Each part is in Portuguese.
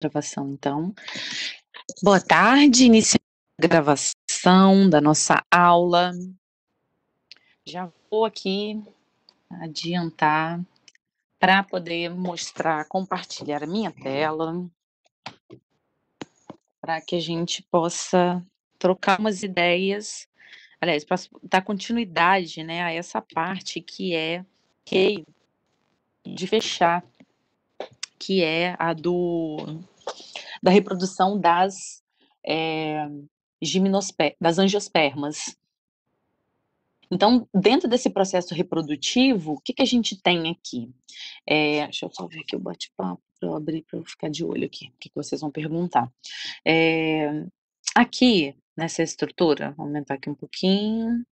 gravação, então. Boa tarde, início a gravação da nossa aula. Já vou aqui adiantar para poder mostrar, compartilhar a minha tela, para que a gente possa trocar umas ideias, aliás, para dar continuidade né, a essa parte que é que de fechar que é a do da reprodução das é, das angiospermas. Então, dentro desse processo reprodutivo, o que, que a gente tem aqui? É, deixa eu só ver aqui o bate-papo para eu abrir para eu ficar de olho aqui, o que, que vocês vão perguntar. É, aqui, nessa estrutura, vou aumentar aqui um pouquinho.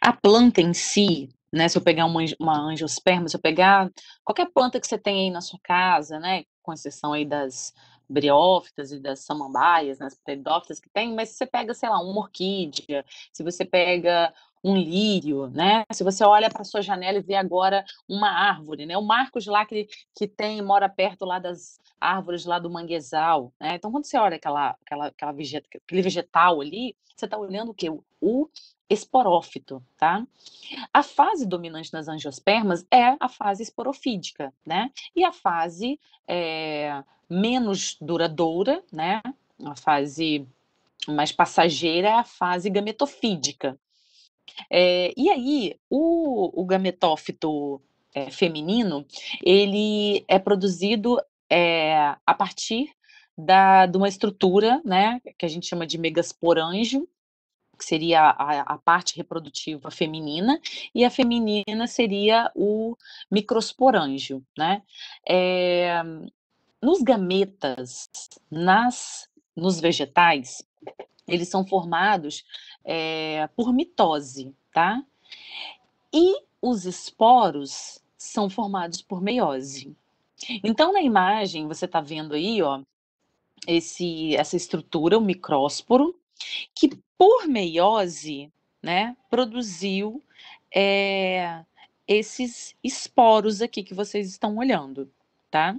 A planta em si, né? Se eu pegar uma, uma angiosperma, se eu pegar qualquer planta que você tem aí na sua casa, né? Com exceção aí das briófitas e das samambaias, né? As que tem, mas se você pega, sei lá, uma orquídea, se você pega um lírio, né? Se você olha para sua janela e vê agora uma árvore, né? O Marcos lá que, que tem mora perto lá das árvores lá do manguezal, né? Então quando você olha aquela aquela, aquela vegeta, aquele vegetal ali, você está olhando o quê? O, o esporófito, tá? A fase dominante nas angiospermas é a fase esporofídica, né? E a fase é, menos duradoura, né? A fase mais passageira é a fase gametofídica. É, e aí, o, o gametófito é, feminino, ele é produzido é, a partir da, de uma estrutura, né, que a gente chama de megasporângio, que seria a, a, parte reprodutiva feminina, e a feminina seria o microsporângio, né? É, nos gametas, nas, nos vegetais, eles são formados é, por mitose, tá? E os esporos são formados por meiose. Então, na imagem, você está vendo aí, ó, esse, essa estrutura, o micrósporo, que por meiose, né, produziu é, esses esporos aqui que vocês estão olhando, tá?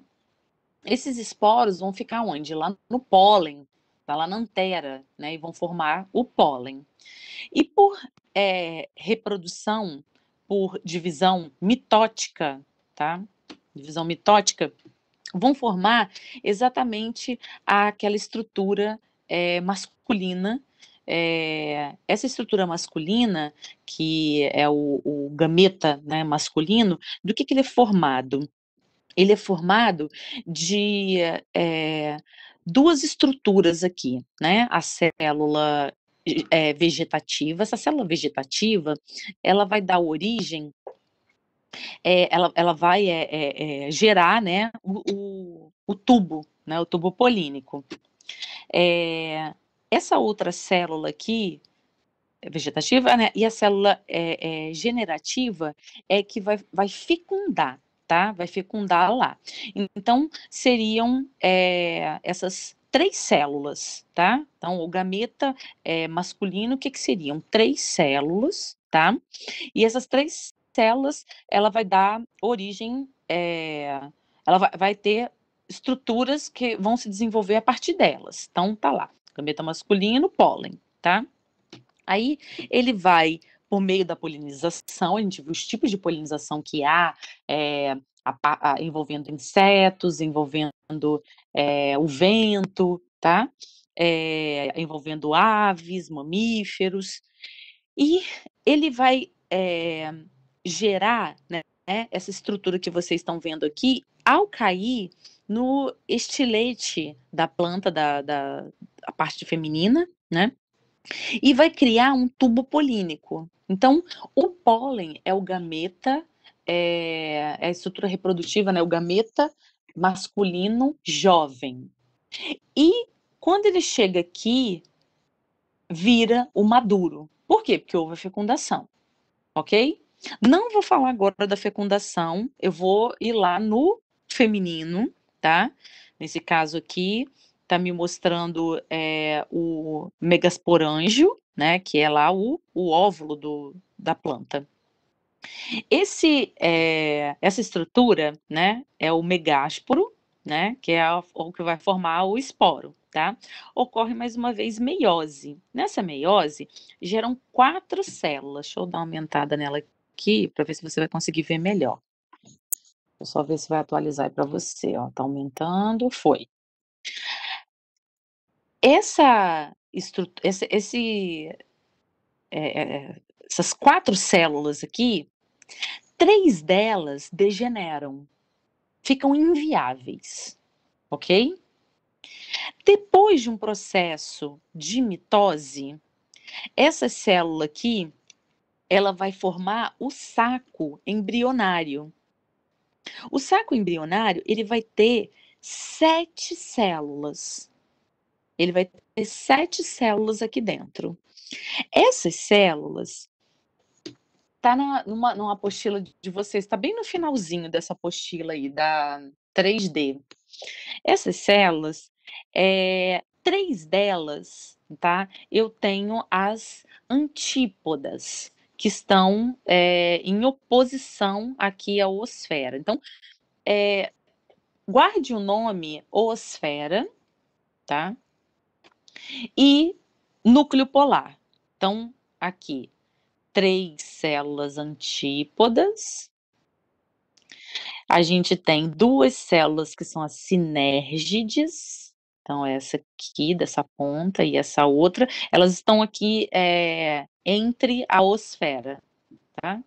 Esses esporos vão ficar onde? Lá no pólen, da lanantera, né, e vão formar o pólen. E por é, reprodução, por divisão mitótica, tá? Divisão mitótica, vão formar exatamente aquela estrutura é, masculina. É, essa estrutura masculina, que é o, o gameta né, masculino, do que, que ele é formado? Ele é formado de duas estruturas aqui, né? A célula é, vegetativa. Essa célula vegetativa, ela vai dar origem, é, ela, ela vai é, é, é gerar, né, o, o, o, tubo, né, o tubo polínico. É, essa outra célula aqui, vegetativa, né, e a célula generativa é que vai, vai fecundar tá? Vai fecundar lá. Então, seriam é, essas três células, tá? Então, o gameta é, masculino, o que, que seriam? Três células, tá? E essas três células, ela vai dar origem, é, ela vai, vai ter estruturas que vão se desenvolver a partir delas. Então, tá lá, gameta masculino, pólen, tá? Aí ele vai por meio da polinização, a gente viu os tipos de polinização que há, é, a, a, envolvendo insetos, envolvendo é, o vento, tá? É, envolvendo aves, mamíferos, e ele vai gerar né, essa estrutura que vocês estão vendo aqui ao cair no estilete da planta, da, da parte feminina, né? E vai criar um tubo polínico. Então, o pólen é o gameta, é, é a estrutura reprodutiva, né? O gameta masculino jovem. E quando ele chega aqui, vira o maduro. Por quê? Porque houve a fecundação, ok? Não vou falar agora da fecundação, eu vou ir lá no feminino, tá? Nesse caso aqui, tá me mostrando é, o megasporanjo, né? Que é lá o, o óvulo do, da planta. Esse, é, essa estrutura, né, é o megásporo, né, que é o que vai formar o esporo, tá? Ocorre mais uma vez meiose. Nessa meiose geram quatro células. Deixa eu dar uma aumentada nela aqui para ver se você vai conseguir ver melhor. eu só ver se vai atualizar para você, ó. Tá aumentando, foi essa estrutura, esse, esse é, essas quatro células aqui, três delas degeneram, ficam inviáveis, ok? Depois de um processo de mitose, essa célula aqui, ela vai formar o saco embrionário. O saco embrionário, ele vai ter sete células ele vai ter sete células aqui dentro. Essas células tá na, numa, numa apostila de vocês, tá bem no finalzinho dessa apostila aí, da 3D. Essas células, é, três delas, tá? Eu tenho as antípodas, que estão é, em oposição aqui à osfera. Então, é, guarde o nome oosfera, tá? E núcleo polar. Então, aqui, três células antípodas. A gente tem duas células que são as sinérgides. Então, essa aqui, dessa ponta, e essa outra. Elas estão aqui é, entre a osfera, tá?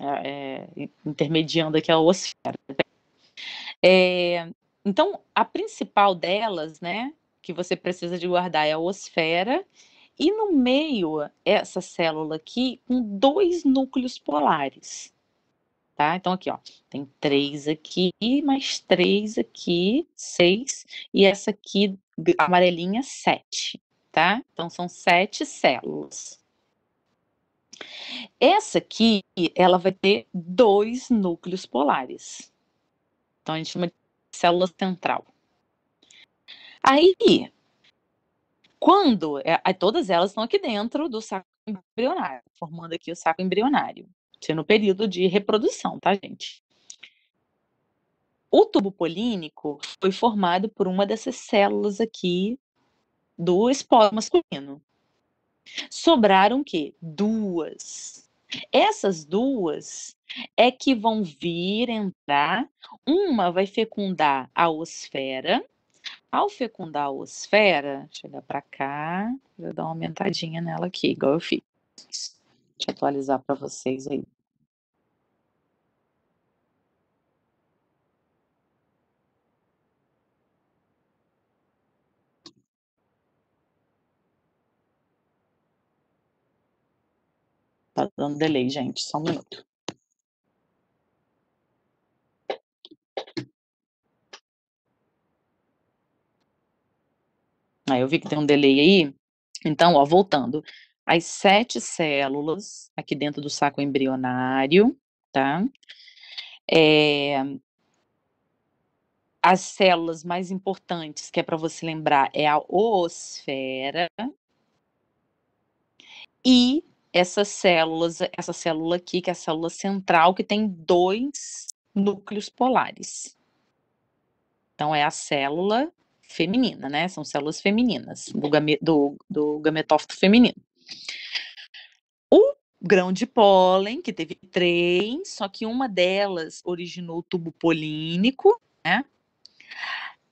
É, é intermediando aqui a osfera. É, então, a principal delas, né, que você precisa de guardar é a osfera, e no meio, essa célula aqui, com dois núcleos polares. Tá? Então, aqui, ó, tem três aqui, mais três aqui, seis, e essa aqui, amarelinha, sete, tá? Então, são sete células. Essa aqui, ela vai ter dois núcleos polares. Então, a gente chama de célula central. Aí, quando é, todas elas estão aqui dentro do saco embrionário, formando aqui o saco embrionário, sendo o período de reprodução, tá, gente? O tubo polínico foi formado por uma dessas células aqui do esporo masculino. Sobraram que duas. Essas duas é que vão vir entrar, uma vai fecundar a osfera ao fecundar a osfera, chegar para cá, vou dar uma aumentadinha nela aqui, igual eu fiz. Deixa eu atualizar para vocês aí. Tá dando delay, gente, só um minuto. Aí eu vi que tem um delay aí. Então, ó, voltando. As sete células aqui dentro do saco embrionário, tá? É, as células mais importantes, que é para você lembrar, é a oosfera. E essas células, essa célula aqui, que é a célula central, que tem dois núcleos polares. Então, é a célula feminina, né? São células femininas, do, game, do, do gametófito feminino. O grão de pólen, que teve três, só que uma delas originou o tubo polínico, né?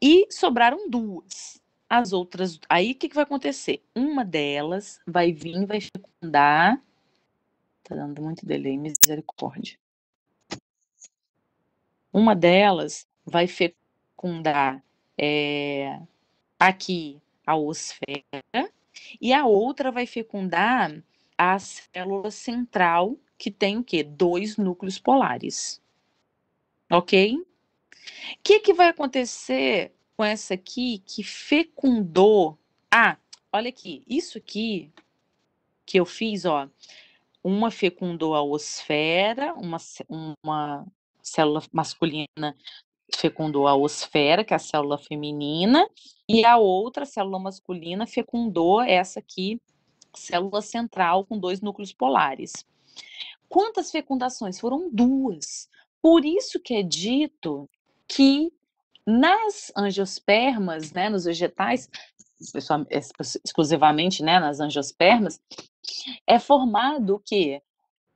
E sobraram duas. As outras, aí o que, que vai acontecer? Uma delas vai vir, vai fecundar. Tá dando muito delay, misericórdia. Uma delas vai fecundar é, aqui a osfera, e a outra vai fecundar a célula central, que tem o quê? Dois núcleos polares. Ok? O que, que vai acontecer com essa aqui que fecundou? Ah, olha aqui, isso aqui que eu fiz, ó, uma fecundou a osfera, uma, uma célula masculina fecundou a osfera, que é a célula feminina, e a outra a célula masculina fecundou essa aqui, célula central com dois núcleos polares. Quantas fecundações? Foram duas. Por isso que é dito que nas angiospermas, né, nos vegetais, exclusivamente né, nas angiospermas, é formado o quê?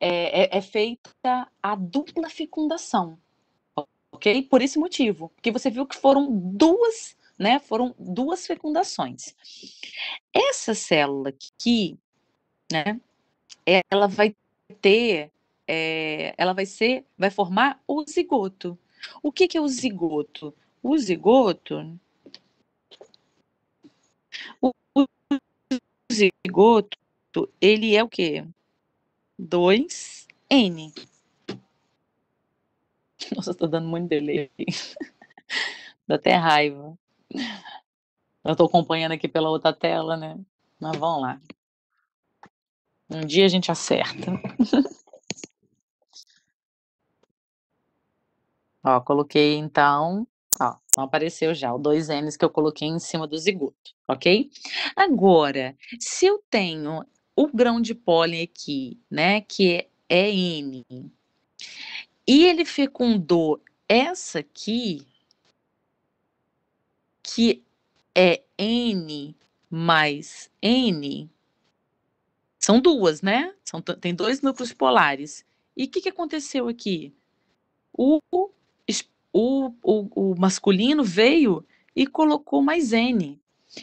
É, é, é feita a dupla fecundação ok? Por esse motivo, porque você viu que foram duas, né? Foram duas fecundações. Essa célula aqui, né? Ela vai ter, é, ela vai ser, vai formar o zigoto. O que, que é o zigoto? O zigoto, o, o zigoto, ele é o quê? 2N. Nossa, eu tá tô dando muito delay. Dá até raiva. Eu tô acompanhando aqui pela outra tela, né? Mas vamos lá. Um dia a gente acerta. ó, coloquei então. Ó, então apareceu já o dois N's que eu coloquei em cima do zigoto, ok? Agora, se eu tenho o grão de pólen aqui, né, que é N, e ele fecundou essa aqui, que é N mais N, são duas, né? São, tem dois núcleos polares. E o que, que aconteceu aqui? O, o, o, o masculino veio e colocou mais N.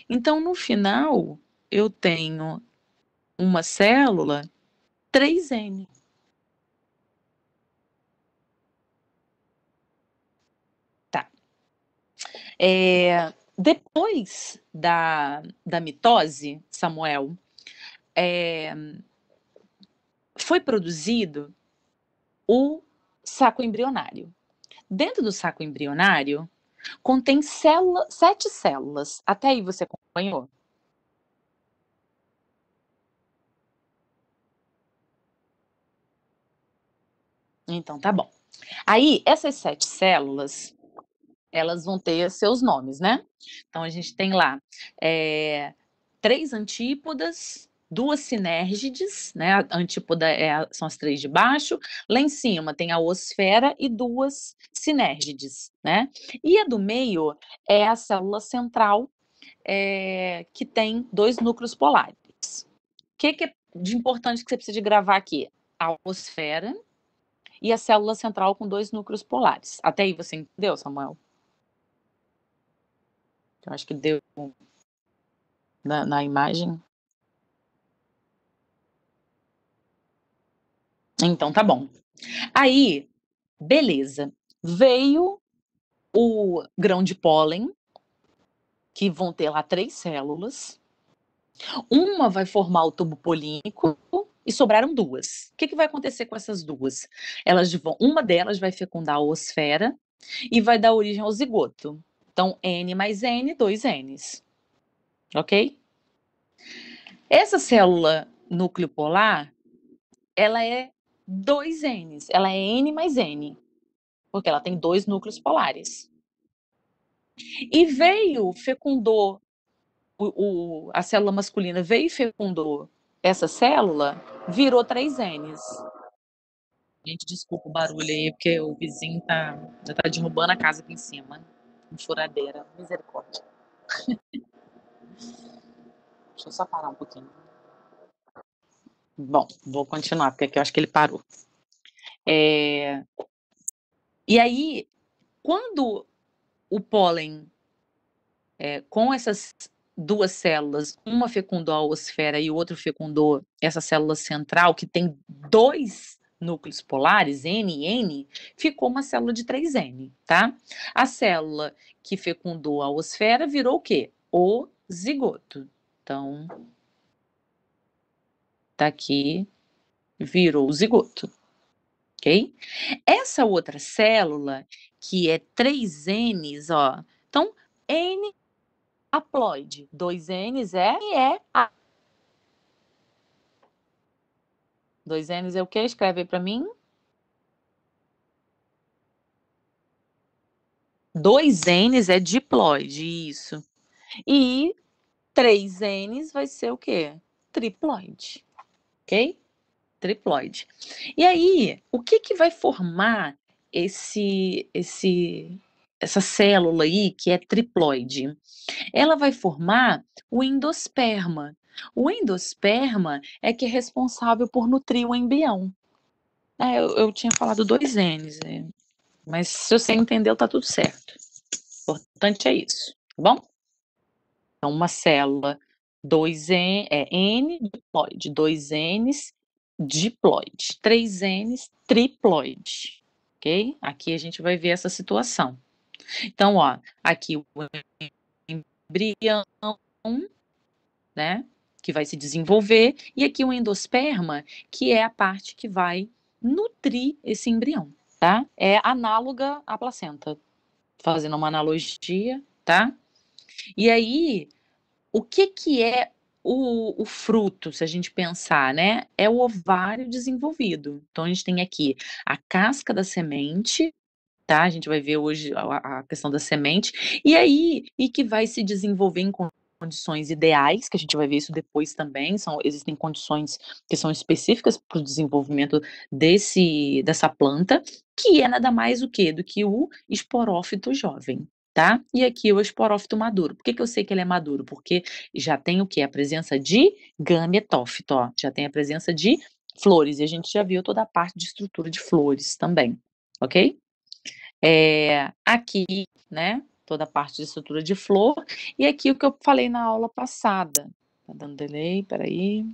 Então, no final, eu tenho uma célula 3N. É, depois da, da mitose, Samuel, é, foi produzido o saco embrionário. Dentro do saco embrionário, contém célula, sete células. Até aí você acompanhou? Então, tá bom. Aí, essas sete células, elas vão ter seus nomes, né? Então a gente tem lá é, três antípodas, duas sinérgides, né? A antípoda é são as três de baixo, lá em cima tem a osfera e duas sinérgides, né? E a do meio é a célula central, é, que tem dois núcleos polares. O que, que é de importante que você precisa de gravar aqui? A osfera e a célula central com dois núcleos polares. Até aí você entendeu, Samuel? Eu acho que deu na, na imagem. Então, tá bom. Aí, beleza. Veio o grão de pólen, que vão ter lá três células. Uma vai formar o tubo polínico e sobraram duas. O que, que vai acontecer com essas duas? Elas vão, uma delas vai fecundar a osfera e vai dar origem ao zigoto. Então, N mais N, dois Ns. Ok? Essa célula núcleo polar, ela é dois Ns. Ela é N mais N. Porque ela tem dois núcleos polares. E veio, fecundou, o, o, a célula masculina veio e fecundou essa célula, virou três Ns. Gente, desculpa o barulho aí, porque o vizinho tá, já tá derrubando a casa aqui em cima furadeira. Misericórdia. Deixa eu só parar um pouquinho. Bom, vou continuar, porque aqui eu acho que ele parou. É... E aí, quando o pólen, é, com essas duas células, uma fecundou a oosfera e o outro fecundou essa célula central, que tem dois núcleos polares, N e N, ficou uma célula de 3N, tá? A célula que fecundou a osfera virou o quê? O zigoto. Então, tá aqui, virou o zigoto, ok? Essa outra célula, que é 3Ns, ó, então, N haploide, 2Ns é, e é a Dois N's é o que? Escreve aí para mim. Dois N's é diploide, isso. E três N's vai ser o quê? Triploide, ok? Triploide. E aí, o que, que vai formar esse, esse, essa célula aí, que é triploide? Ela vai formar o endosperma, o endosperma é que é responsável por nutrir o embrião. É, eu, eu, tinha falado dois N's, né, mas se você entendeu, tá tudo certo. O importante é isso, tá bom? Então, uma célula, dois N, é N diploide, dois N's diploide, três N's triploide, ok? Aqui a gente vai ver essa situação. Então, ó, aqui o embrião, né? que vai se desenvolver, e aqui o endosperma, que é a parte que vai nutrir esse embrião, tá? É análoga à placenta, fazendo uma analogia, tá? E aí, o que que é o, o, fruto, se a gente pensar, né, é o ovário desenvolvido. Então a gente tem aqui a casca da semente, tá? A gente vai ver hoje a, a questão da semente, e aí, e que vai se desenvolver em condições ideais, que a gente vai ver isso depois também, são, existem condições que são específicas para o desenvolvimento desse, dessa planta, que é nada mais o que do que o esporófito jovem. Tá? E aqui o esporófito maduro. Por que, que eu sei que ele é maduro? Porque já tem o que? A presença de gametófito, ó. Já tem a presença de flores. E a gente já viu toda a parte de estrutura de flores também, ok? É, aqui, né, toda a parte de estrutura de flor. E aqui o que eu falei na aula passada. Tá dando delay, peraí.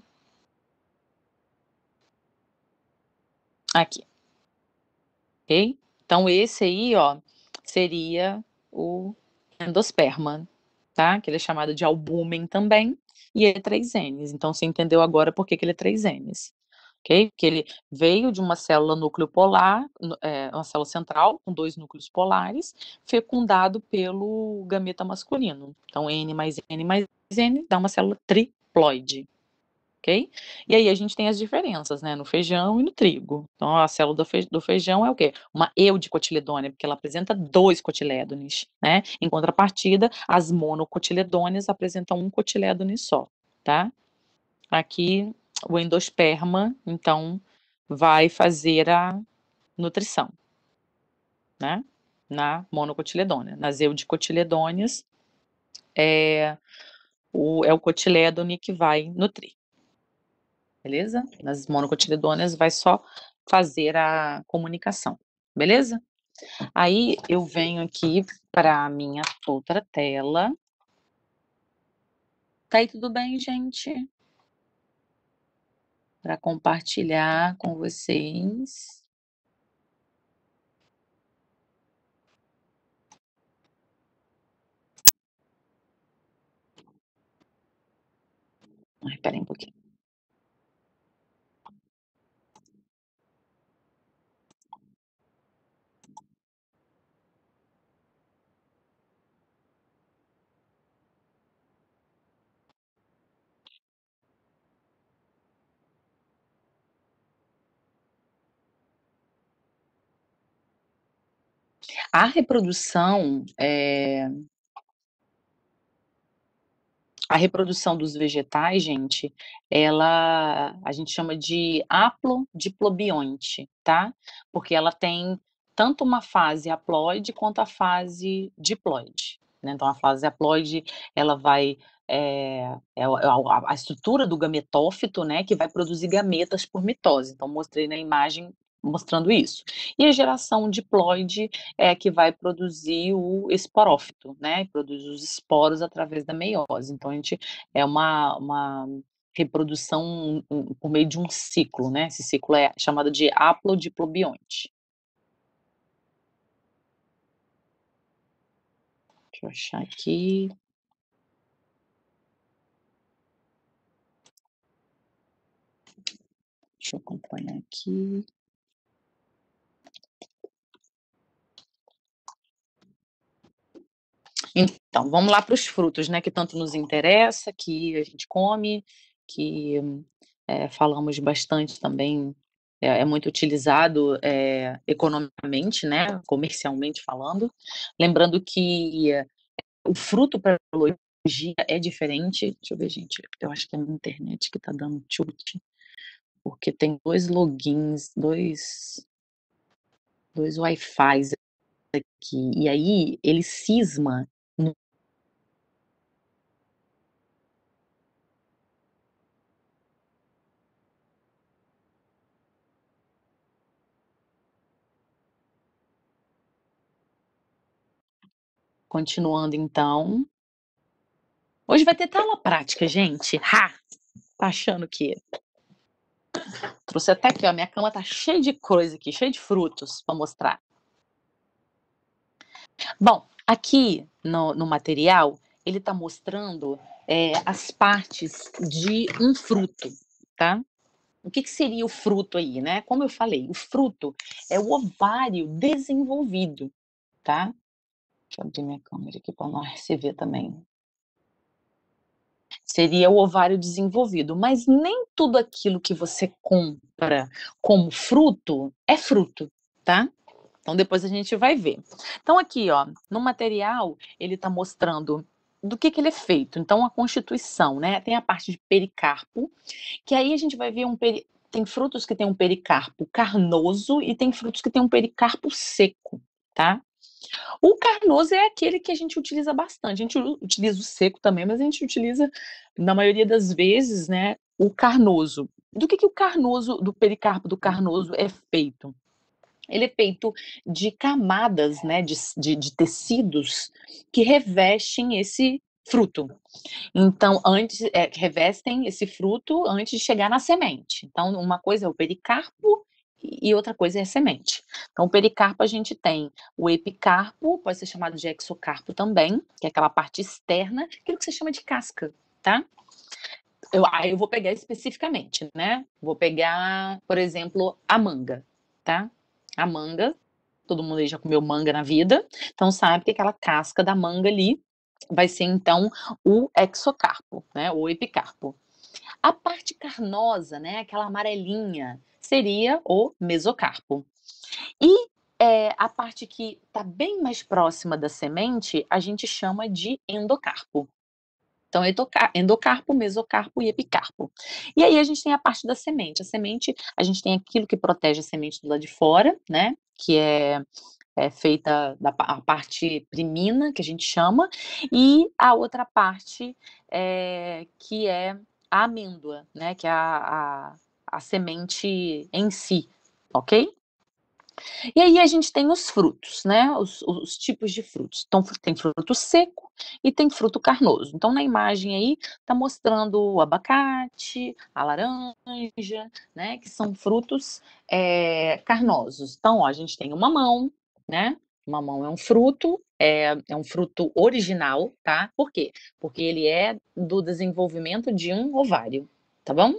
Aqui. Ok? Então, esse aí, ó, seria o endosperma, tá? Que ele é chamado de albúmen também, e é 3Ns. Então, você entendeu agora por que, que ele é 3Ns ok? Que ele veio de uma célula núcleo polar, é, uma célula central com dois núcleos polares, fecundado pelo gameta masculino. Então, N mais N mais N dá uma célula triploide, ok? E aí a gente tem as diferenças, né, no feijão e no trigo. Então, a célula do feijão é o quê? Uma eudicotiledônia, porque ela apresenta dois cotilédones, né? Em contrapartida, as monocotiledôneas apresentam um cotilédone só, tá? Aqui o endosperma, então, vai fazer a nutrição, né? Na monocotiledônia. Nas eudicotiledôneas, é o, é o cotilédone que vai nutrir. Beleza? Nas monocotiledôneas vai só fazer a comunicação. Beleza? Aí eu venho aqui para a minha outra tela. Tá aí tudo bem, gente? para compartilhar com vocês. Espera um pouquinho. a reprodução é... a reprodução dos vegetais, gente, ela a gente chama de aplodiplobiont, tá? Porque ela tem tanto uma fase haploide quanto a fase diploide. Né? Então, a fase haploide, ela vai eh, é, é a, a, estrutura do gametófito, né, que vai produzir gametas por mitose. Então, mostrei na imagem mostrando isso. E a geração diploide é que vai produzir o esporófito, né? Produz os esporos através da meiose. Então, a gente é uma, uma reprodução por meio de um ciclo, né? Esse ciclo é chamado de haplodiplobionte. Deixa eu achar aqui. Deixa eu acompanhar aqui. Então, vamos lá para os frutos, né? Que tanto nos interessa, que a gente come, que é, falamos bastante também, é, é muito utilizado é, economicamente, né? Comercialmente falando. Lembrando que eh, o fruto para a biologia é diferente. Deixa eu ver, gente. Eu acho que é a minha internet que está dando chute. Porque tem dois logins, dois, dois Wi-Fis aqui. E aí ele cisma Continuando então. Hoje vai ter tela prática, gente. Ha! Tá achando que. Trouxe até aqui, ó. Minha cama tá cheia de coisa aqui, cheia de frutos para mostrar. Bom, aqui no, no material, ele tá mostrando é, as partes de um fruto, tá? O que, que, seria o fruto aí, né? Como eu falei, o fruto é o ovário desenvolvido, tá? Deixa eu abrir minha câmera aqui para nós se ver também. Seria o ovário desenvolvido, mas nem tudo aquilo que você compra como fruto é fruto, tá? Então depois a gente vai ver. Então aqui, ó, no material ele está mostrando do que, que, ele é feito. Então a constituição, né? Tem a parte de pericarpo, que aí a gente vai ver um peri... tem frutos que tem um pericarpo carnoso e tem frutos que tem um pericarpo seco, tá? O carnoso é aquele que a gente utiliza bastante. A gente utiliza o seco também, mas a gente utiliza, na maioria das vezes, né, o carnoso. Do que, que o carnoso, do pericarpo do carnoso é feito? Ele é feito de camadas, né, de, de, de tecidos que revestem esse fruto. Então, antes é, revestem esse fruto antes de chegar na semente. Então, uma coisa é o pericarpo e outra coisa é a semente. Então, o pericarpo a gente tem o epicarpo, pode ser chamado de exocarpo também, que é aquela parte externa, aquilo que você chama de casca, tá? Eu, aí ah, eu vou pegar especificamente, né? Vou pegar, por exemplo, a manga, tá? A manga, todo mundo aí já comeu manga na vida, então sabe que aquela casca da manga ali vai ser então o exocarpo, né? O epicarpo. A parte carnosa, né, aquela amarelinha, seria o mesocarpo. E é, a parte que está bem mais próxima da semente, a gente chama de endocarpo. Então, endocarpo, mesocarpo e epicarpo. E aí a gente tem a parte da semente. A semente, a gente tem aquilo que protege a semente do lado de fora, né? Que é, é feita da a parte primina, que a gente chama, e a outra parte é, que é a amêndoa, né? Que é a, a, a semente em si, ok? E aí a gente tem os frutos, né? Os, os, tipos de frutos. Então, tem fruto seco e tem fruto carnoso. Então, na imagem aí, tá mostrando o abacate, a laranja, né? Que são frutos é, carnosos. Então, ó, a gente tem uma mão, né? mamão é um fruto, é, é, um fruto original, tá? Por quê? Porque ele é do desenvolvimento de um ovário, tá bom?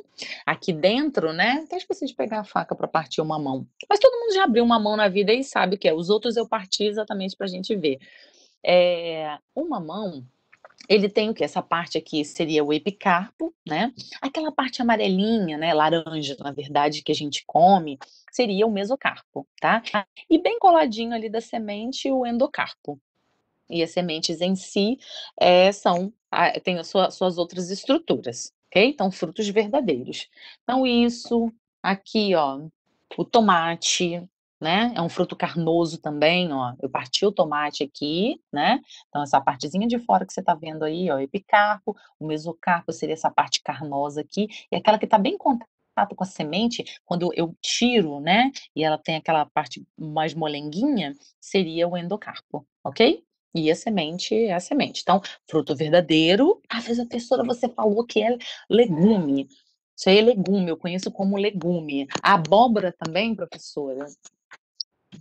Aqui dentro, né? Até esqueci de pegar a faca para partir o mamão. Mas todo mundo já abriu uma mão na vida e sabe o que é. Os outros eu parti exatamente para a gente ver. É, o mamão, ele tem o que? Essa parte aqui seria o epicarpo, né? Aquela parte amarelinha, né? Laranja, na verdade, que a gente come, seria o mesocarpo, tá? E bem coladinho ali da semente, o endocarpo. E as sementes em si é, são, tem as suas outras estruturas, ok? Então, frutos verdadeiros. Então, isso aqui, ó, o tomate, né? É um fruto carnoso também, ó. Eu parti o tomate aqui, né? Então, essa partezinha de fora que você tá vendo aí, ó, epicarpo, o mesocarpo seria essa parte carnosa aqui, e aquela que tá bem contato com a semente, quando eu tiro, né? E ela tem aquela parte mais molenguinha, seria o endocarpo, ok? E a semente é a semente. Então, fruto verdadeiro. Às vezes, a professora, você falou que é legume. Isso aí é legume, eu conheço como legume. A abóbora também, professora,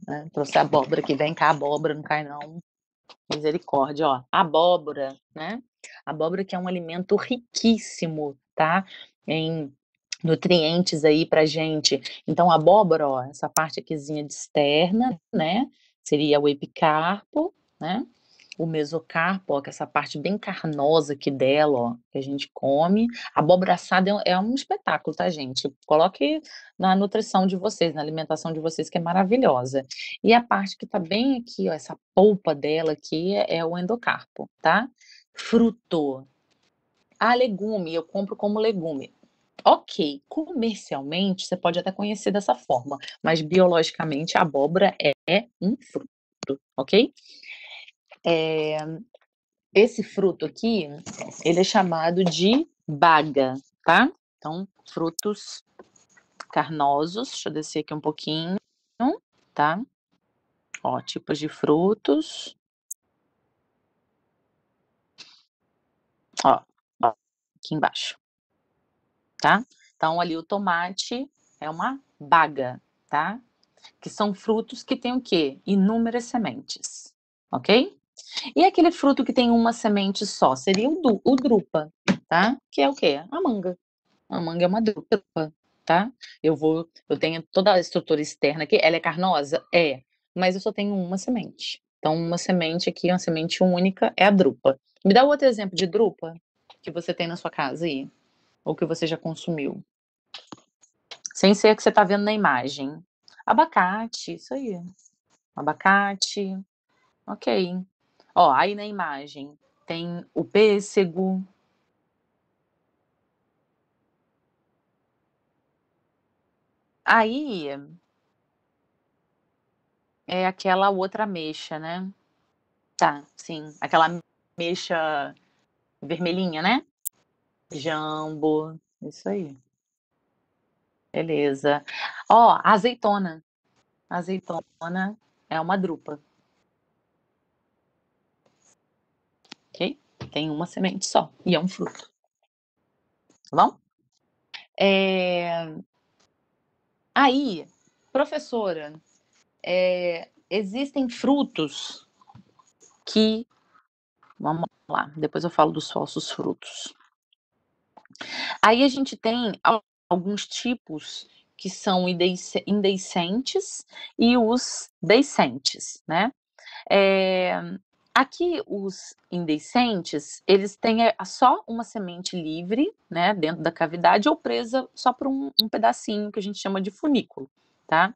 né? Trouxe abóbora aqui, vem cá, abóbora, não cai não. Misericórdia, ó. Abóbora, né? Abóbora que é um alimento riquíssimo, tá? Em nutrientes aí pra gente. Então, abóbora, ó, essa parte aquizinha de externa, né? Seria o epicarpo, né? o mesocarpo, ó, que é essa parte bem carnosa aqui dela, ó, que a gente come. A abóbora assada é, é um espetáculo, tá, gente? Coloque na nutrição de vocês, na alimentação de vocês, que é maravilhosa. E a parte que tá bem aqui, ó, essa polpa dela aqui é, é o endocarpo, tá? Fruto. Ah, legume, eu compro como legume. Ok, comercialmente você pode até conhecer dessa forma, mas biologicamente a abóbora é um fruto, ok? É, esse fruto aqui, ele é chamado de baga, tá? Então, frutos carnosos. Deixa eu descer aqui um pouquinho, tá? Ó, tipos de frutos. Ó, ó, aqui embaixo, tá? Então, ali o tomate é uma baga, tá? Que são frutos que têm o quê? Inúmeras sementes, ok? E aquele fruto que tem uma semente só seria o, du, o drupa, tá? Que é o quê? A manga. A manga é uma drupa, tá? Eu vou, eu tenho toda a estrutura externa aqui, ela é carnosa? É, mas eu só tenho uma semente. Então, uma semente aqui, uma semente única, é a drupa. Me dá outro exemplo de drupa que você tem na sua casa aí, ou que você já consumiu. Sem ser que você está vendo na imagem. Abacate, isso aí. Abacate. Ok. Ó, aí na imagem tem o pêssego, Aí é aquela outra mecha, né? Tá, sim. Aquela mecha vermelhinha, né? Jambo. Isso aí. Beleza. Ó, azeitona. Azeitona é uma drupa. tem uma semente só e é um fruto. Tá bom? É... Aí, professora, é... existem frutos que. Vamos lá, depois eu falo dos falsos frutos. Aí a gente tem alguns tipos que são indecentes e os decentes, né? É, Aqui os indecentes, eles têm eh, só uma semente livre, né, dentro da cavidade ou presa só por um, um pedacinho que a gente chama de funículo, tá?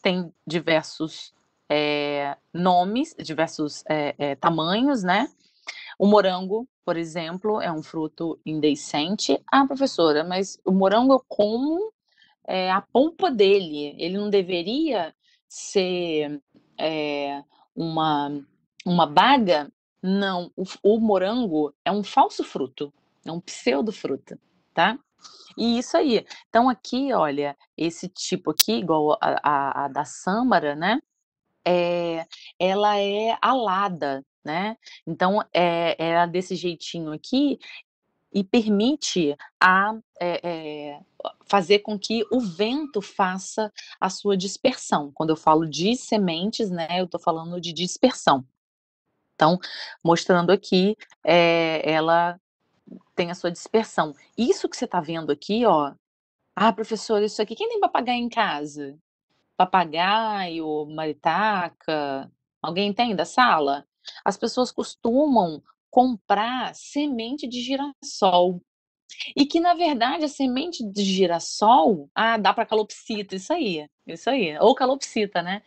Tem diversos é, nomes, diversos é, é, tamanhos, né? O morango, por exemplo, é um fruto indecente. Ah, professora, mas o morango eu como a polpa dele. Ele não deveria ser uma uma baga? Não, o, o morango é um falso fruto, é um pseudo fruto tá? E isso aí. Então, aqui, olha, esse tipo aqui, igual a, a, a da Sâmara, né? É, ela é alada, né? Então, é, é desse jeitinho aqui e permite a, é, é, fazer com que o vento faça a sua dispersão. Quando eu falo de sementes, né, eu estou falando de dispersão. Então, mostrando aqui, é, ela tem a sua dispersão. Isso que você está vendo aqui, ó. Ah, professor, isso aqui, quem tem papagaio em casa? Papagaio, maritaca, alguém tem da sala? As pessoas costumam comprar semente de girassol. E que, na verdade, a semente de girassol, ah, dá para calopsita, isso aí, isso aí, ou calopsita, né?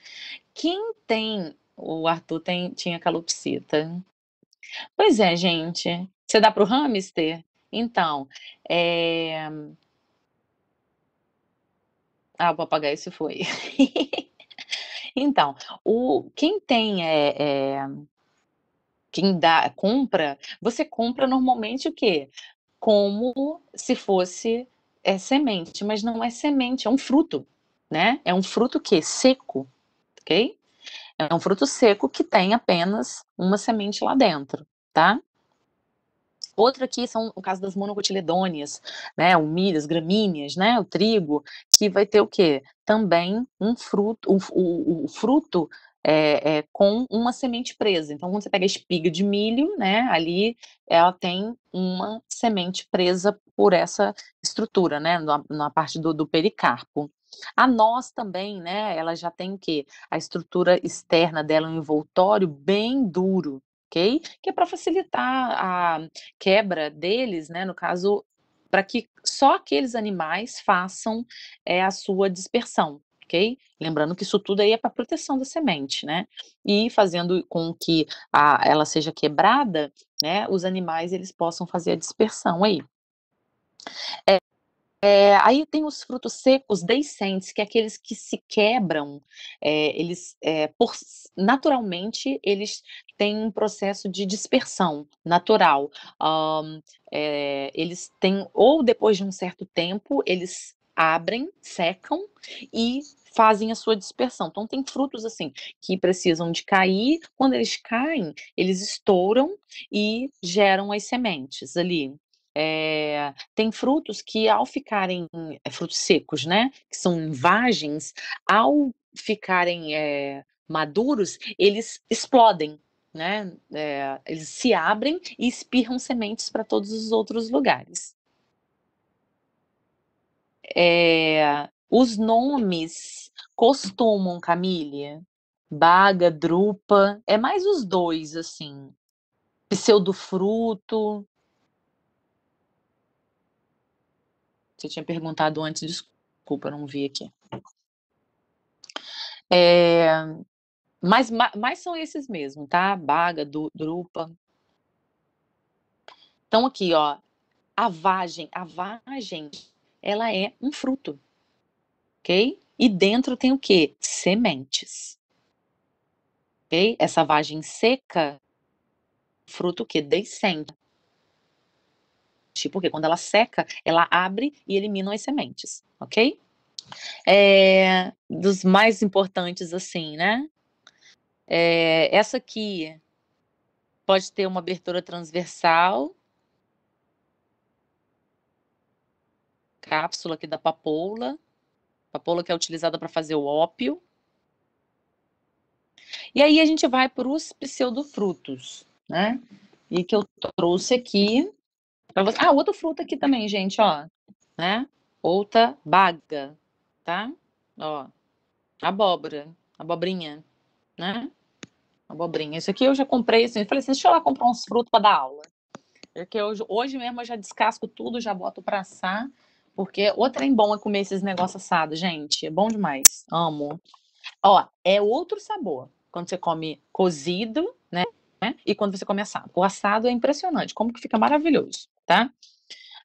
Quem tem o Arthur tem, tinha calopsita. Pois é, gente. Você dá para o hamster? Então, é... Ah, o papagaio se foi. então, o quem tem é, é, quem dá compra, você compra normalmente o quê? Como se fosse é, semente, mas não é semente, é um fruto, né? É um fruto que seco, ok? É um fruto seco que tem apenas uma semente lá dentro, tá? Outro aqui são o caso das monocotiledôneas, né, o milho, as gramíneas, né, o trigo, que vai ter o quê? Também um fruto, o, o, o fruto é, é, com uma semente presa. Então, quando você pega a espiga de milho, né, ali ela tem uma semente presa por essa estrutura, né, na, na parte do, do pericarpo. A nós também, né? Ela já tem o quê? A estrutura externa dela, um envoltório bem duro, ok? Que é para facilitar a quebra deles, né? No caso, para que só aqueles animais façam é, a sua dispersão. ok? Lembrando que isso tudo aí é para proteção da semente, né? E fazendo com que a, ela seja quebrada, né? Os animais eles possam fazer a dispersão aí. É, é, aí tem os frutos secos deiscentes, que é aqueles que se quebram, é, eles é, por, naturalmente eles têm um processo de dispersão natural. Um, eles têm, ou depois de um certo tempo, eles abrem, secam e fazem a sua dispersão. Então tem frutos assim que precisam de cair, quando eles caem, eles estouram e geram as sementes ali. É, tem frutos que, ao ficarem é, frutos secos, né? Que são vagens, ao ficarem é, maduros, eles explodem. Né? eles se abrem e espirram sementes para todos os outros lugares. É, os nomes costumam, Camille, Baga, Drupa, é mais os dois, assim. Pseudofruto, Você tinha perguntado antes, desculpa, não vi aqui. É, mas, mas são esses mesmo, tá? Baga, du, drupa. Então, aqui, ó, a vagem. A vagem, ela é um fruto, ok? E dentro tem o quê? Sementes. Ok? Essa vagem seca, fruto que descende porque quando ela seca, ela abre e elimina as sementes, ok? É, dos mais importantes, assim, né? É, essa aqui pode ter uma abertura transversal. Cápsula aqui da papoula. Papoula que é utilizada para fazer o ópio. E aí a gente vai para os pseudofrutos, né? E que eu trouxe aqui Pra você... Ah, outra fruta aqui também, gente, ó. Né? Outra baga, tá? Ó. Abóbora. Abobrinha, né? Abobrinha. Isso aqui eu já comprei, assim. Eu falei assim, deixa eu lá comprar uns frutos para dar aula. Porque é hoje, hoje mesmo eu já descasco tudo, já boto pra assar. Porque o trem bom é comer esses negócios assados, gente. É bom demais. Amo. Ó, é outro sabor. Quando você come cozido, né? E quando você come assado. O assado é impressionante. Como que fica maravilhoso tá?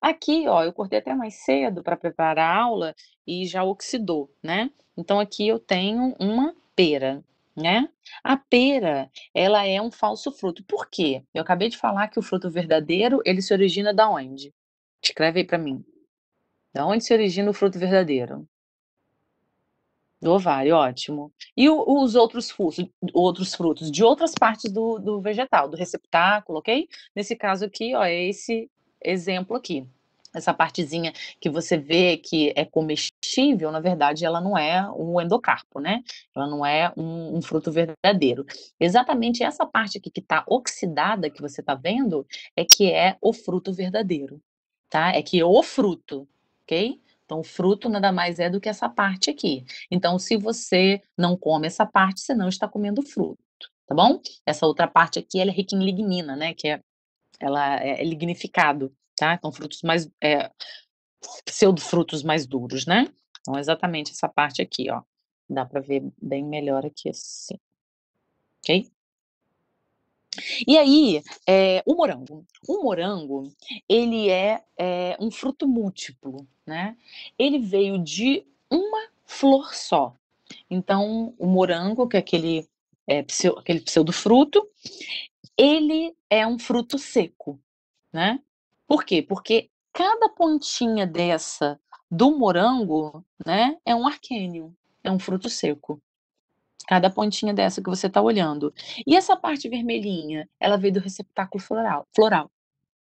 Aqui, ó, eu cortei até mais cedo para preparar a aula e já oxidou, né? Então aqui eu tenho uma pera, né? A pera, ela é um falso fruto. Por quê? Eu acabei de falar que o fruto verdadeiro, ele se origina da onde? Escreve aí para mim. Da onde se origina o fruto verdadeiro? Do ovário, ótimo. E os outros frutos, outros frutos de outras partes do, do vegetal, do receptáculo, ok? Nesse caso aqui, ó, é esse exemplo aqui. Essa partezinha que você vê que é comestível, na verdade, ela não é um endocarpo, né? Ela não é um, um fruto verdadeiro. Exatamente essa parte aqui que está oxidada, que você está vendo, é que é o fruto verdadeiro, tá? É que o fruto, ok? Então, o fruto nada mais é do que essa parte aqui. Então, se você não come essa parte, você não está comendo fruto, tá bom? Essa outra parte aqui é rica em lignina, né? Que é ela é, é lignificado, tá? Então, frutos mais, é, pseudofrutos mais duros, né? Então, é exatamente essa parte aqui, ó. Dá para ver bem melhor aqui assim. Ok? E aí, é, o morango. O morango, ele é, é, um fruto múltiplo, né? Ele veio de uma flor só. Então, o morango, que é aquele, é, pseudo, aquele pseudofruto, ele é um fruto seco, né? Por quê? Porque cada pontinha dessa do morango, né, é um arquênio, é um fruto seco. Cada pontinha dessa que você está olhando. E essa parte vermelhinha, ela veio do receptáculo floral, floral,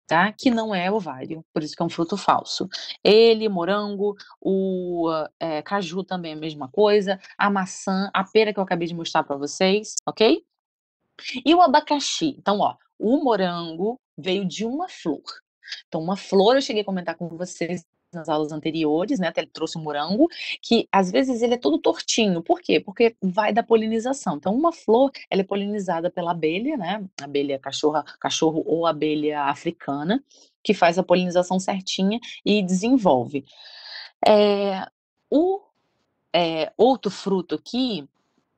tá? Que não é ovário, por isso que é um fruto falso. Ele, morango, o é, caju também é a mesma coisa, a maçã, a pera que eu acabei de mostrar para vocês, ok? E o abacaxi? Então, ó, o morango veio de uma flor. Então, uma flor, eu cheguei a comentar com vocês nas aulas anteriores, né? Até ele trouxe o um morango, que às vezes ele é todo tortinho. Por quê? Porque vai da polinização. Então, uma flor, ela é polinizada pela abelha, né? Abelha cachorra, cachorro ou abelha africana, que faz a polinização certinha e desenvolve. É, o é, outro fruto aqui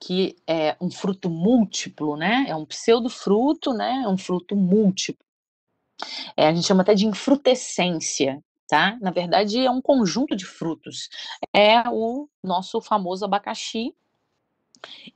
que é um fruto múltiplo, né? É um pseudofruto, né? É um fruto múltiplo. É, a gente chama até de infrutescência, tá? Na verdade, é um conjunto de frutos. É o nosso famoso abacaxi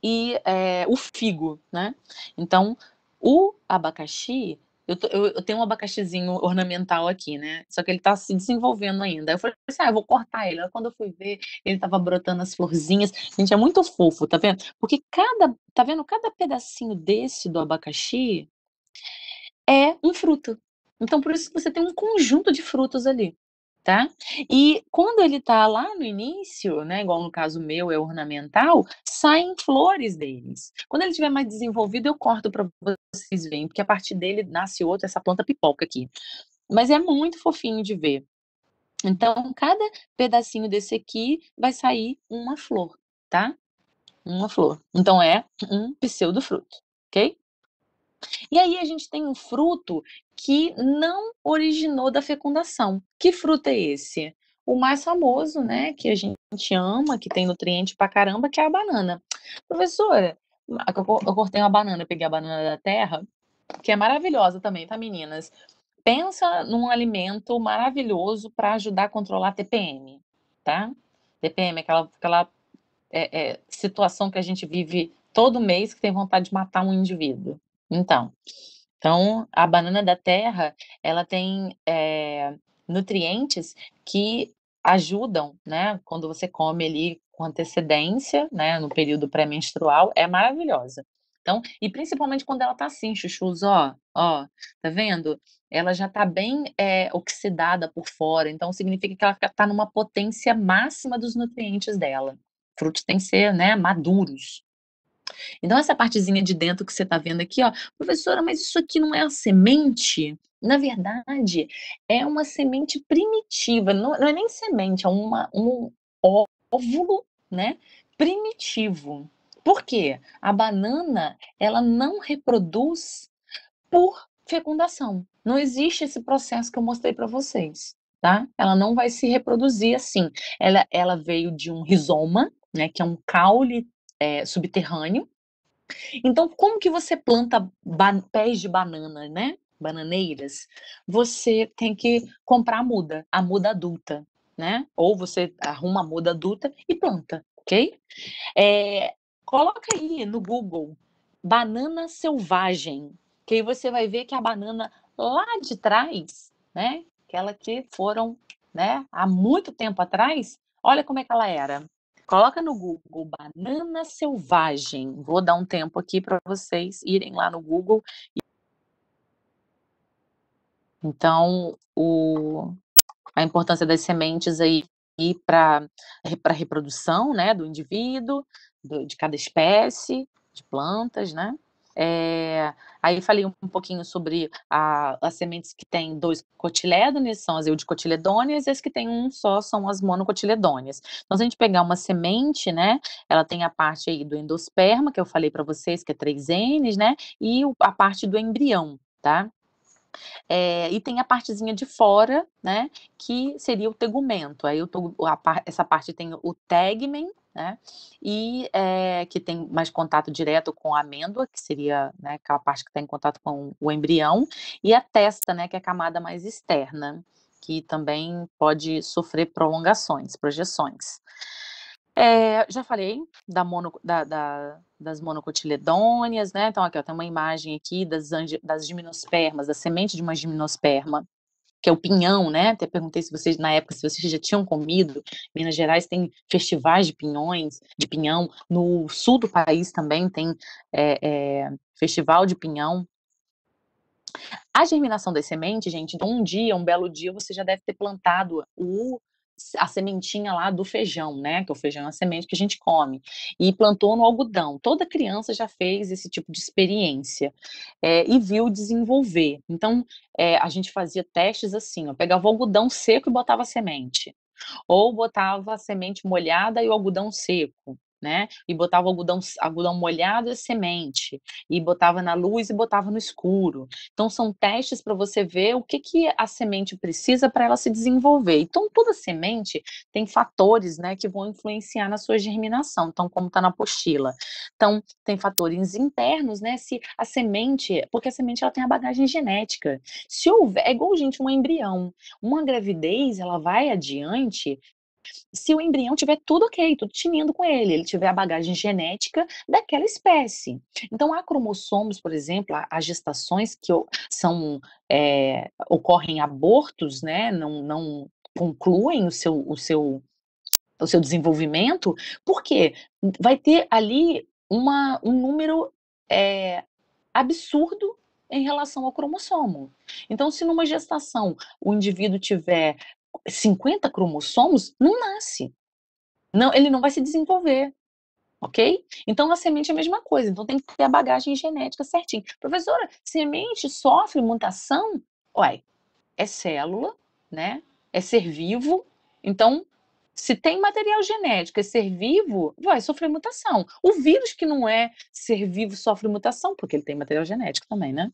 e é, o figo, né? Então, o abacaxi eu, tô, eu, eu, tenho um abacaxizinho ornamental aqui, né? Só que ele tá se desenvolvendo ainda. Eu falei assim, ah, eu vou cortar ele. Aí quando eu fui ver, ele tava brotando as florzinhas. Gente, é muito fofo, tá vendo? Porque cada, tá vendo? Cada pedacinho desse do abacaxi é um fruto. Então, por isso que você tem um conjunto de frutos ali tá? E quando ele tá lá no início, né, igual no caso meu é ornamental, saem flores deles. Quando ele tiver mais desenvolvido, eu corto para vocês verem, porque a partir dele nasce outra, essa planta pipoca aqui. Mas é muito fofinho de ver. Então, cada pedacinho desse aqui vai sair uma flor, tá? Uma flor. Então, é um pseudofruto, ok? E aí a gente tem um fruto que não originou da fecundação. Que fruto é esse? O mais famoso, né, que a gente ama, que tem nutriente pra caramba, que é a banana. Professora, eu cortei uma banana, peguei a banana da terra, que é maravilhosa também, tá, meninas? Pensa num alimento maravilhoso para ajudar a controlar a TPM, tá? TPM é aquela, aquela é, é, situação que a gente vive todo mês que tem vontade de matar um indivíduo. Então, então a banana da terra, ela tem, eh, nutrientes que ajudam, né, quando você come ali com antecedência, né, no período pré-menstrual, é maravilhosa. Então, e principalmente quando ela tá assim, chuchus, ó, ó, tá vendo? Ela já tá bem eh, oxidada por fora, então significa que ela tá numa potência máxima dos nutrientes dela. Frutos têm que ser, né, maduros. Então, essa partezinha de dentro que você está vendo aqui, ó, professora, mas isso aqui não é a semente? Na verdade, é uma semente primitiva, não, não é nem semente, é uma, um óvulo, né, primitivo. Por quê? A banana, ela não reproduz por fecundação. Não existe esse processo que eu mostrei para vocês, tá? Ela não vai se reproduzir assim. Ela, ela veio de um rizoma, né, que é um caule é, subterrâneo. Então, como que você planta pés de banana, né? Bananeiras, você tem que comprar a muda, a muda adulta, né? Ou você arruma a muda adulta e planta, ok? É, coloca aí no Google banana selvagem, que aí você vai ver que a banana lá de trás, né? Aquela que foram, né? Há muito tempo atrás, olha como é que ela era. Coloca no Google banana selvagem. Vou dar um tempo aqui para vocês irem lá no Google. Então, o, a importância das sementes aí para a reprodução né, do indivíduo, do, de cada espécie de plantas, né? É, aí falei um, pouquinho sobre a, as sementes que têm dois cotilédones, são as eudicotiledôneas, e as que têm um só são as monocotiledôneas. Então, se a gente pegar uma semente, né, ela tem a parte aí do endosperma, que eu falei para vocês, que é 3Ns, né, e a parte do embrião, tá? É, e tem a partezinha de fora, né, que seria o tegumento. Aí o, a, essa parte tem o tegmen, né? E é, que tem mais contato direto com a amêndoa, que seria né, aquela parte que está em contato com o embrião, e a testa, né, que é a camada mais externa, que também pode sofrer prolongações, projeções. É, já falei da mono, da, da, das monocotiledôneas, né? Então, aqui ó, tem uma imagem aqui das, das gimnospermas, da semente de uma gimnosperma, que é o pinhão, né? Até perguntei se vocês, na época, se vocês já tinham comido. Minas Gerais tem festivais de pinhões, de pinhão. No sul do país também tem é, é, festival de pinhão. A germinação das sementes, gente, então, um dia, um belo dia, você já deve ter plantado o a sementinha lá do feijão, né? Que é o feijão é a semente que a gente come. E plantou no algodão. Toda criança já fez esse tipo de experiência é, e viu desenvolver. Então, é, a gente fazia testes assim: ó, pegava o algodão seco e botava a semente. Ou botava a semente molhada e o algodão seco né? E botava algodão, algodão molhado e semente, e botava na luz e botava no escuro. Então são testes para você ver o que, que a semente precisa para ela se desenvolver. Então toda semente tem fatores, né, que vão influenciar na sua germinação. Então como está na apostila. Então tem fatores internos, né, se a semente, porque a semente ela tem a bagagem genética. Se houver, é igual gente um embrião, uma gravidez ela vai adiante se o embrião tiver tudo ok, tudo tinindo com ele, ele tiver a bagagem genética daquela espécie. Então, há cromossomos, por exemplo, as gestações que são é, ocorrem abortos, né? Não, não concluem o seu, o seu o seu desenvolvimento, porque vai ter ali uma, um número é, absurdo em relação ao cromossomo. Então, se numa gestação o indivíduo tiver 50 cromossomos, não nasce. Não, ele não vai se desenvolver. Ok? Então, a semente é a mesma coisa. Então, tem que ter a bagagem genética certinho. Professora, semente sofre mutação? Uai, é célula, né? É ser vivo. Então, se tem material genético e é ser vivo, vai sofrer mutação. O vírus que não é ser vivo sofre mutação, porque ele tem material genético também, né?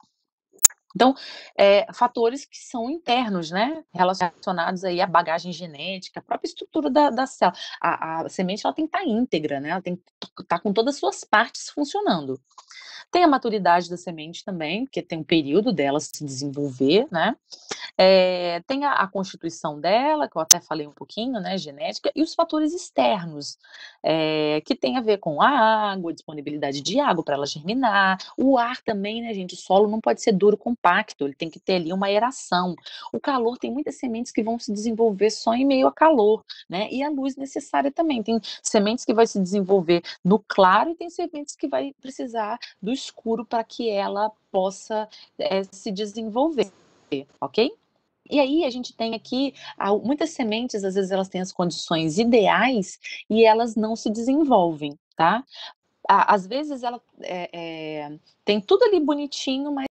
Então, é, fatores que são internos, né? Relacionados aí à bagagem genética, à própria estrutura da, da célula. A, a, semente ela tem que estar tá íntegra, né? Ela tem que estar tá, tá com todas as suas partes funcionando. Tem a maturidade da semente também, porque tem um período dela se desenvolver, né? É, tem a, a, constituição dela, que eu até falei um pouquinho, né? Genética, e os fatores externos, é, que tem a ver com a água, disponibilidade de água para ela germinar, o ar também, né, gente? O solo não pode ser duro, compacto, ele tem que ter ali uma aeração. O calor, tem muitas sementes que vão se desenvolver só em meio a calor, né? E a luz necessária também. Tem sementes que vai se desenvolver no claro e tem sementes que vai precisar dos escuro para que ela possa é, se desenvolver, ok? E aí a gente tem aqui muitas sementes, às vezes elas têm as condições ideais e elas não se desenvolvem, tá? Às vezes ela é, é, tem tudo ali bonitinho, mas